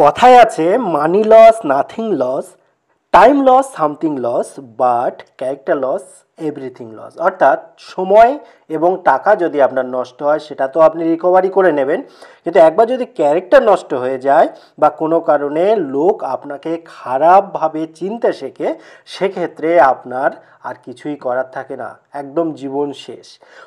কথায় আছে money loss nothing loss time loss something loss but character loss everything loss অর্থাৎ সময় এবং টাকা যদি আপনার নষ্ট হয় সেটা তো আপনি রিকভারি করে নেবেন কিন্তু একবার যদি ক্যারেক্টার নষ্ট হয়ে যায় বা কোনো কারণে লোক আপনাকে খারাপভাবে চিনতে শেখে সেক্ষেত্রে আপনার আর কিছুই করার থাকে না একদম জীবন শেষ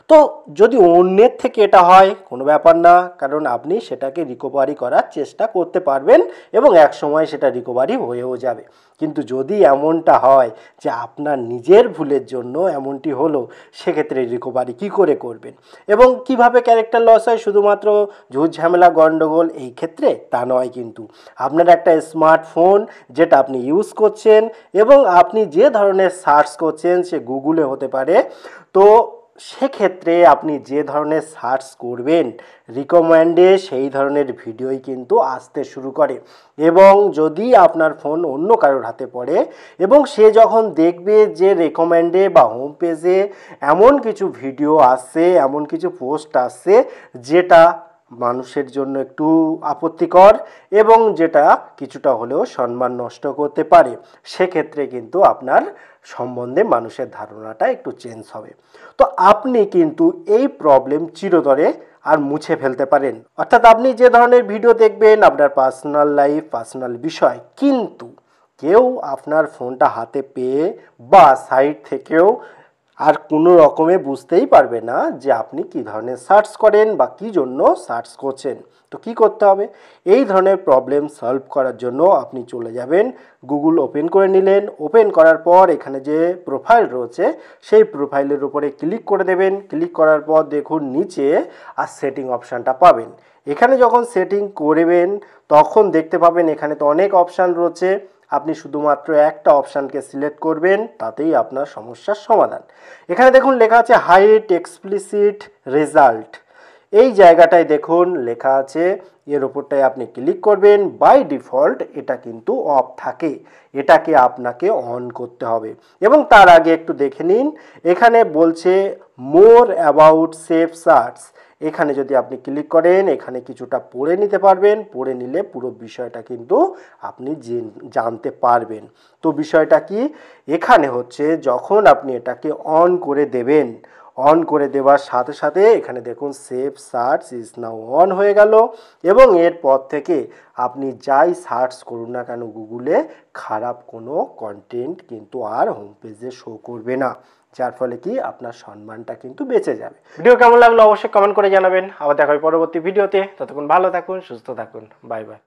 তো যদি অন্যের থেকে এটা হয় কোনো ব্যাপার না কারণ আপনি সেটাকে রিকভারি করার চেষ্টা করতে পারবেন এবং এক সময় সেটা রিকভারি হয়েও যাবে কিন্তু যদি এমনটা হয় যে আপনার নিজের ভুলের জন্য এমনটি হলো সেক্ষেত্রে রিকভারি কি করে করবেন এবং কিভাবে ক্যারেক্টার লস হয় শুধুমাত্র ঝুট ঝামেলা গণ্ডগোল এই ক্ষেত্রে তা নয় কিন্তু আপনার একটা স্মার্টফোন যেটা আপনি ইউজ করছেন এবং আপনি যে ধরনের সার্চ করছেন সে গুগলে হতে পারে তো সেক্ষেত্রে আপনি যে ধরনের সার্চ করবেন রিকমেন্ডে সেই ধরনের ভিডিওই কিন্তু আসতে শুরু করে এবং যদি আপনার ফোন অন্য কারোর হাতে পড়ে এবং সে যখন দেখবে যে রেকমেন্ডে বা হোম পেজে এমন কিছু ভিডিও আসছে এমন কিছু পোস্ট আসছে যেটা মানুষের জন্য একটু আপত্তিকর এবং যেটা কিছুটা হলেও সম্মান নষ্ট করতে পারে সেক্ষেত্রে কিন্তু আপনার সম্বন্ধে মানুষের ধারণাটা একটু চেঞ্জ হবে তো আপনি কিন্তু এই প্রবলেম চিরতরে আর মুছে ফেলতে পারেন অর্থাৎ আপনি যে ধরনের ভিডিও দেখবেন আপনার পার্সোনাল লাইফ পার্সোনাল বিষয় কিন্তু কেউ আপনার ফোনটা হাতে পেয়ে বা সাইড থেকেও আর কোনো রকমে বুঝতেই পারবে না যে আপনি কি ধরনের সার্চ করেন বা কী জন্য সার্চ করছেন তো কি করতে হবে এই ধরনের প্রবলেম সলভ করার জন্য আপনি চলে যাবেন গুগল ওপেন করে নিলেন ওপেন করার পর এখানে যে প্রোফাইল রয়েছে সেই প্রোফাইলের উপরে ক্লিক করে দেবেন ক্লিক করার পর দেখুন নিচে আর সেটিং অপশানটা পাবেন এখানে যখন সেটিং করবেন তখন দেখতে পাবেন এখানে তো অনেক অপশান রয়েছে আপনি শুধুমাত্র একটা অপশানকে সিলেক্ট করবেন তাতেই আপনার সমস্যার সমাধান এখানে দেখুন লেখা আছে হাইট এক্সপ্লিসিট রেজাল্ট এই জায়গাটায় দেখুন লেখা আছে এর ওপরটায় আপনি ক্লিক করবেন বাই ডিফল্ট এটা কিন্তু অফ থাকে এটাকে আপনাকে অন করতে হবে এবং তার আগে একটু দেখে নিন এখানে বলছে মোর অ্যাবাউট সেফ সার্চ এখানে যদি আপনি ক্লিক করেন এখানে কিছুটা পড়ে নিতে পারবেন পড়ে নিলে পুরো বিষয়টা কিন্তু আপনি জানতে পারবেন তো বিষয়টা কি এখানে হচ্ছে যখন আপনি এটাকে অন করে দেবেন অন করে দেওয়ার সাথে সাথে এখানে দেখুন save search is now on হয়ে গেল এবং এরপর থেকে আপনি যাই সার্চ করুন না কেন গুগলে খারাপ কোনো কন্টেন্ট কিন্তু আর হোম পেজে শো করবে না যার ফলে কি আপনার সম্মানটা কিন্তু বেঁচে যাবে ভিডিও কেমন লাগলো অবশ্যই কমেন্ট করে জানাবেন আবার দেখা হয় পরবর্তী ভিডিওতে ততক্ষণ ভালো থাকুন সুস্থ থাকুন বাই বাই